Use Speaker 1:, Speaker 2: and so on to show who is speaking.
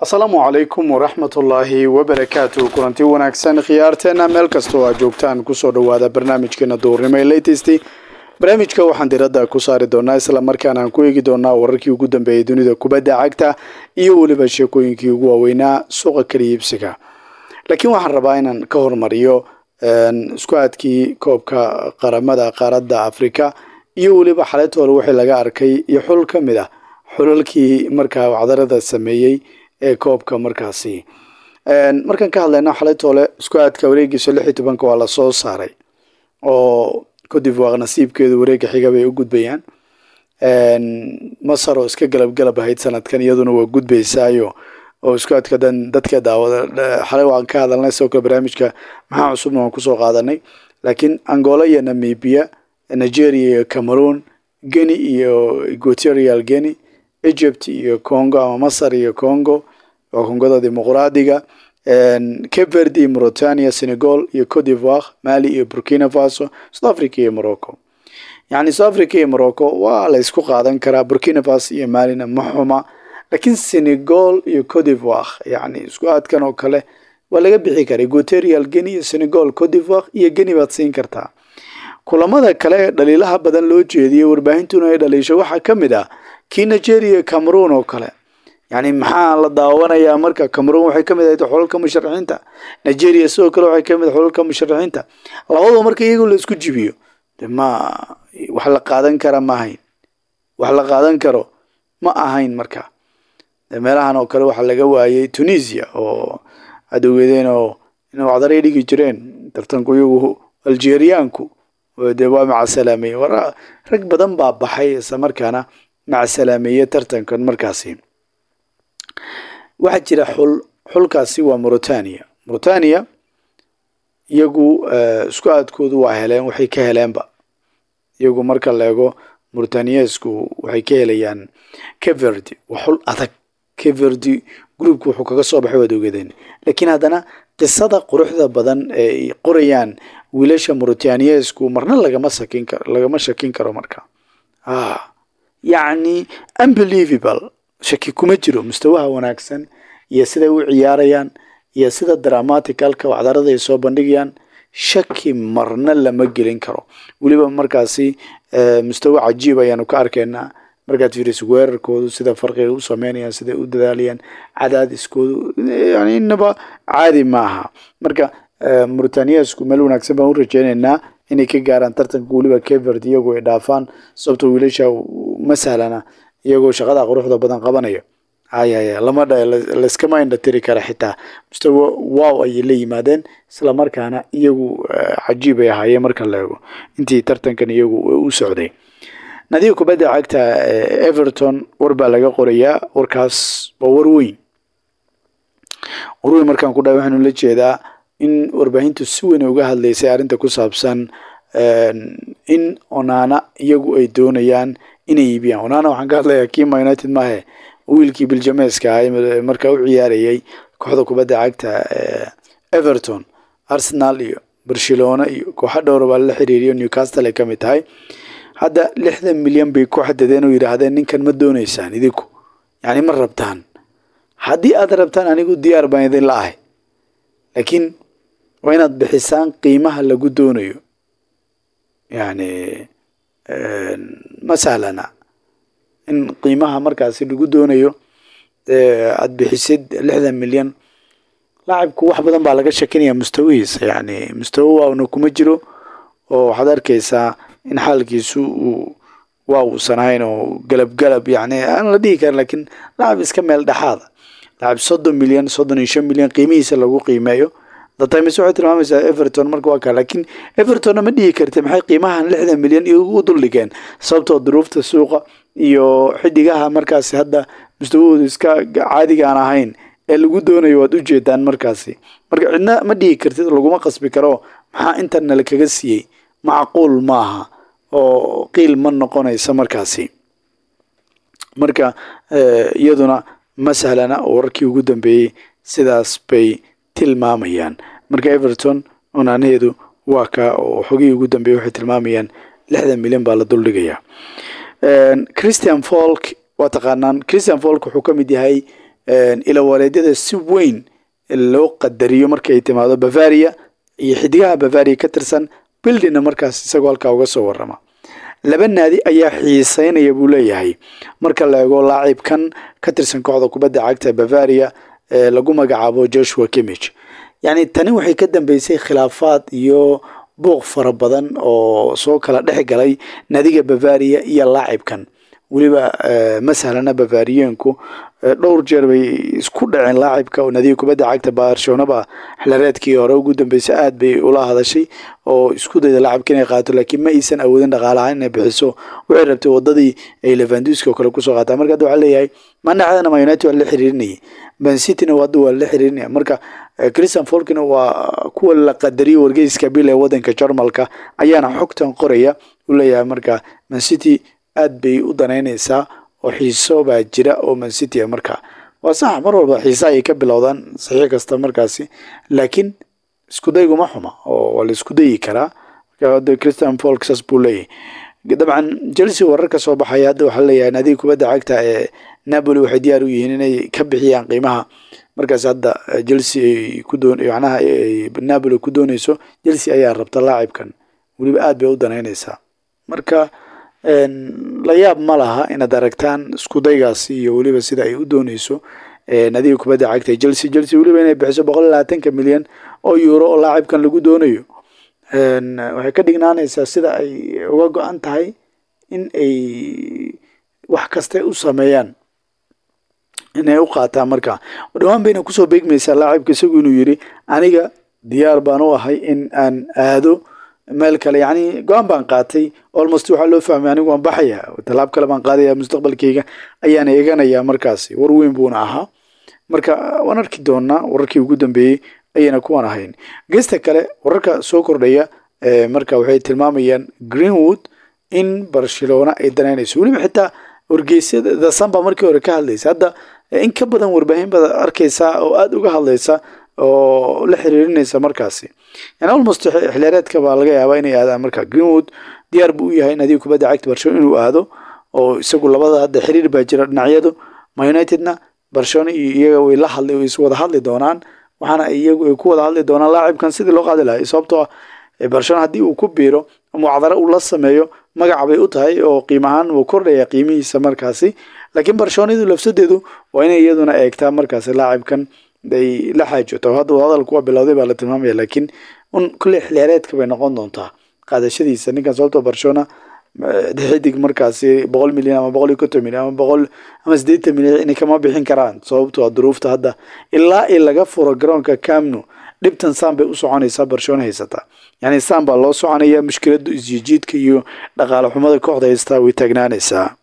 Speaker 1: asalaamu calaykum waraxmatullaahi wabarakaatu kulanti wanaagsan khiyaarteena meel kastoo aad joogtaan kusoo dhawaada barnaamijkeena duurnimo ee latest barnaamijka waxaan diradda ku saari doonaa islamarkaana aan ku eegi doonaa wararkii ugu dambeeyay dunida kubadda cagta iyo weliba sheekooyinkii ugu waaweynaa suuqa keliya ibsiga laakiin waxaan rabaa inaan ka hormariyo isku aadkii koobka qaramada qaaradda afrika iyo weliba xaletoole wixii laga arkay iyo xul ka mid ah xulalkii markaa wacdarada sameeyey ee koobka markaasi markaan ka hadleyna xaleytoole isku-aadka wareegiisa lix iyo tobanka waa lasoo saaray oo codivoir nasiibkeedu wareega xiga bay u gudbayaan masar oo iska galabgalab ahayd sanadkan iyaduna waa gudbaysaayo oo isku-aadka dadka daawada xalay waan ka hadalnay sidoo kale barnaamijka maxaa cusubna waan kusoo qaadanay laakiin angola iyo namibia nigeria iyo cameroon geni iyo equatorial geni egypt iyo congo ama masar iyo congo waa kongada dimuqraadiga caverdi iyo mauritania senegal iyo cote divoir mali iyo burkina faso south africa iyo morocco yacni south africa iyo morocco waa la isku qaadan karaa burkina faso iyo malina ma xuma laakiin senegal iyo cote divoir yacni isku aadkan oo kale waa laga bixi karay guterial geni iyo senegal cote divoir iyo geni baad siin kartaa kulamada kale ee dhaliilaha badan loo jeediyey warbaahintuna ay dhaliisho waxaa ka mid ah kii nigeria cameroon oo kale yani maxaa la daawanayaa marka cameroon waxay kamid ahayd xulalka musharaxiinta nigeria sidoo kale waxay kamid xulalka musharaxiinta labadoo marka iyago la isku jibiyo ma wax la qaadan kara ma ahayn wax la qaadan karo ma ahayn marka meelahan oo kale waxaa laga waayay tunisia oo adowgeedeen oo wacdaray dhigi jireen tartanku iyagu algeriaanku dee waa maca salaameeye rag badan baa baxay isla markaana macasalaameeye tartankan markaasi waxaa jira xul xulkaasi waa mauritania mauritania iyagu eh, isku aadkoodu waa heleen waxay ka heleenba iyagu marka leego mauritaniyaasku waxay ka helayaan caverdi waa xul adag caverdi groupka wuxuu kaga soo baxay waad ogadeen laakiin haddana qisada quruxda badan ee ay qorayaan wiilasha mauritaniyaasku marna lagama sakin karo lagama shakin karo marka ah yacni unbelievable shaki kuma jiro mustawaha wanaagsan iyo siday u ciyaarayaan iyo sida dramaticalka waxdarada ay soo bandhigayaan shaki marna lama gelin karo weliba markaasi eh, mustawa cajiib ayaanu ka arkaynaa markaad fiiriso weerarkoodu sida farqiga u sameynayaan siday u dadaalayaan cadaadiskoodu yani inaba caadi maaha marka eh, muritaaniya meel wanaagsan baan u rajeynaynaa inay ka gaaraan tartanka weliba kevert iyagu ay dhaafaan sababto wiilasha ma sahlana iyagoo shaqada quruxda badan qabanayo hayaya lama dha layskama indha tiri kara xitaa mste wow ayay la yimaadeen islamarkaana iyagu eh, cajiib ay ahaayeen marka la eego intii tartankan iyagu u socday nadiif kubadda cagta eh, everton war baa laga qorayaa warkaas waa war weyn war weyn markaan ku dhahay waxaanu la jeedaa in warbaahintu si weyn uga hadlaysay arrinta ku saabsan eh, in onana iyagu ay doonayaan inay iibiyaan honaana waxaan ka hadlayaa kima united maahe wiilkii biljameska markaa u ciyaarayay kooxda kubadda cagta eh, everton arsenal iyo barcelona iyo kooxa dhowra baa lala xiriiriyo newcastle ay ka mid tahay hadda lixdan milyan bay ku xadadeen oo yidhaahdeen ninkan ma doonaysaan idinku yacni ma rabtaan haddii aad rabtaan anigu diyaar baan idin la ahay laakiin waa inaad bixisaan qiimaha lagu doonayo yani masalana in qiimaha markaasi lagu doonayo aad bixisid lixdan milyan lacabku wax badan baa laga shakinaya mustawihiisa yani mustawo waawna kuma jiro oo waxaad arkaysaa in xaalkiisu uu waawuusanahayn oo galab galab yani aan la dhihi karin lakiin lacab iska meel dhexaada lacab soddon milyan soddon iyo shan milyan qiimihiisa lagu qiimeeyo the times waxay tilmaamaysaa everton marka waa kaa laakiin evertonna ma dhihi karta maxay qiimahan lixdan milyan u duldhigeen sababtoo duruufta suuqa iyo xidigaha markaasi hadda mustawahoodu iska caadiga aan ahayn ee lagu doonayo waad u jeedaan markaasi marka cidna ma dhihi kartid laguma qasbi karo maxaa intan nala siiyey macquul maaha oo qiil ma noqonaysa markaasi marka eh, iyaduna ma sahlana wararkii ugu dambeeyey sidaas bay tilmaamayaan marka everton onaanaheedu waa ka oo xogihii ugu dambeeyey waxay tilmaamayaan lixdan milyan baa la duldhigayaa christian folk waa taqaanaan christian folk wuxuu ka mid yahay ilawaleedyada si weyn loo qadariyo markay timaado bavaria iyo xidigaha bavaria ka tirsan bildina markaas isagoo halkaa uga soo warrama laba naadi ayaa xiiseynaya buu leeyahay marka la ego laacibkan ka tirsan kooxda kubadda cagta bavaria lagu magacaabo joshua kimmich yacni tani waxay ka dambeysay khilaafaad iyo buuq fara badan oo soo kala dhex galay nadiga bavaria iyo laacibkan weliba eh, masahlana bavariyeenku eh, dhowr jeer bay isku dhaceen laacibka nadiif kubadda cagta barshonaba xilhareedkii hore ugu dambeysay aada bay ula hadashay oo isku dayda laacibka inay qaato laakiin ma aysan awoodin dhaqaale ahaan inay bixiso waxay rabtay wadadii ay levanduski oo kale kusoo qaataa marka hadda waxaa leeyahay manacadana ma waa la xiriirinayay bensitina hadda waa la xiriirinaya marka eh, christian folkina waa kuwa la qadariyo wargeyska bil ee wadanka jarmalka ayaana xogtan qoraya u marka mancity aad bay u danaynaysaa oo xiiso baa jira oo city a ah markaa waa sax mar walba xiise ayay ka bilowdaan saxiix kasta markaasi laakiin iskudayguma xuma oo waa la isku dayi karaa marka christian folk saas buu leeyahay dabcan chelsea warar ka soo baxaya hadda waxaa leeyahay naadiga kubadda cagta ee napoli waxay diyaar u yihiin inay ka bixiyaan qiimaha markaas hadda eh, chelsea ay ku doon macnaha eh, eh, napoli ku doonayso chelsea ayaa rabta laacibkan weliba aada bay u danaynaysaa marka la yaab ma laha inaad aragtaan iskudaygaasi iyo weliba sida ay u dooneyso nadiga kubadda cagta chelsea chelsea weliba inay bixiso boqol iyo labaatanka milyan oo yuuro oo laacibkan lagu doonayo waxay ka dhignaanaysaa sida ay uga go-an tahay in ay wax kastay u sameeyaan inay u qaataan markaa dhawaan bayna kusoo beegmaysaa laacibka isagu inuu yidhi aniga diyaar baan u ahay in aan aado meel kale yani go-aan baan qaatay almost waxaa loo fahmay anigu waan baxaya tallaab kale baan qaadaya mustaqbalkeyga ayaan eeganaya markaasi war weyn buuna ahaa marka waan arki doonaa wararkii ugu dambeeyey ayayna kuwan ahayn geesta kale wararka soo kordhaya marka waxay tilmaamayaan greenwood in barcelona ay danaynayso weliba xitaa wargeysyada the markii hore ka hadlaysa hadda in ka badan warbaahin baad arkaysaa oo aada uga hadlaysa oo la xiriirinaysa markaasi yani almost xilyareedka baa laga yaabaa inay aadaan markaa gunud diyaar buu u yahay in adiga kubadda cagta barcelona inuu aado oo isagu labada hadda xiriir baa jira dhinacyadu ma unitedna barcelona iyo iyaga way la hadli way isu hadli doonaan waxaana iyagu ay ku wada hadli doonaan laacibkan sidii loo qaadi lahay sababtoo ah barcelona haddii uu ku biiro ama uu la sameeyo magac bay u tahay oo qiim ahaan wuu qiimihiisa markaasi laakiin barcelonadu lafsadeedu waa inay iyaduna eegtaa markaasi laacibkan ay la xaajoto hadda hadalku waa bilowday baa la tilmaamaya laakiin un kulle xilheereedka bay noqon doontaa qaadashadiisa ninkan sababtoo barshona eh, xidig markaasi boqol milyan ama boqol iyo konton milyan ama boqol ama sideetan milyan inay kama bixin karaan sababto a ah duruufta hadda ilaa i laga furo garoonka camnu dhibtan sam bay u soconaysaa barcelona haysataa yacni sam baa loo soconaya mushkiladu isjijiidka iyo dhaqaale xumada kooxda haystaa way taagnaanaysaa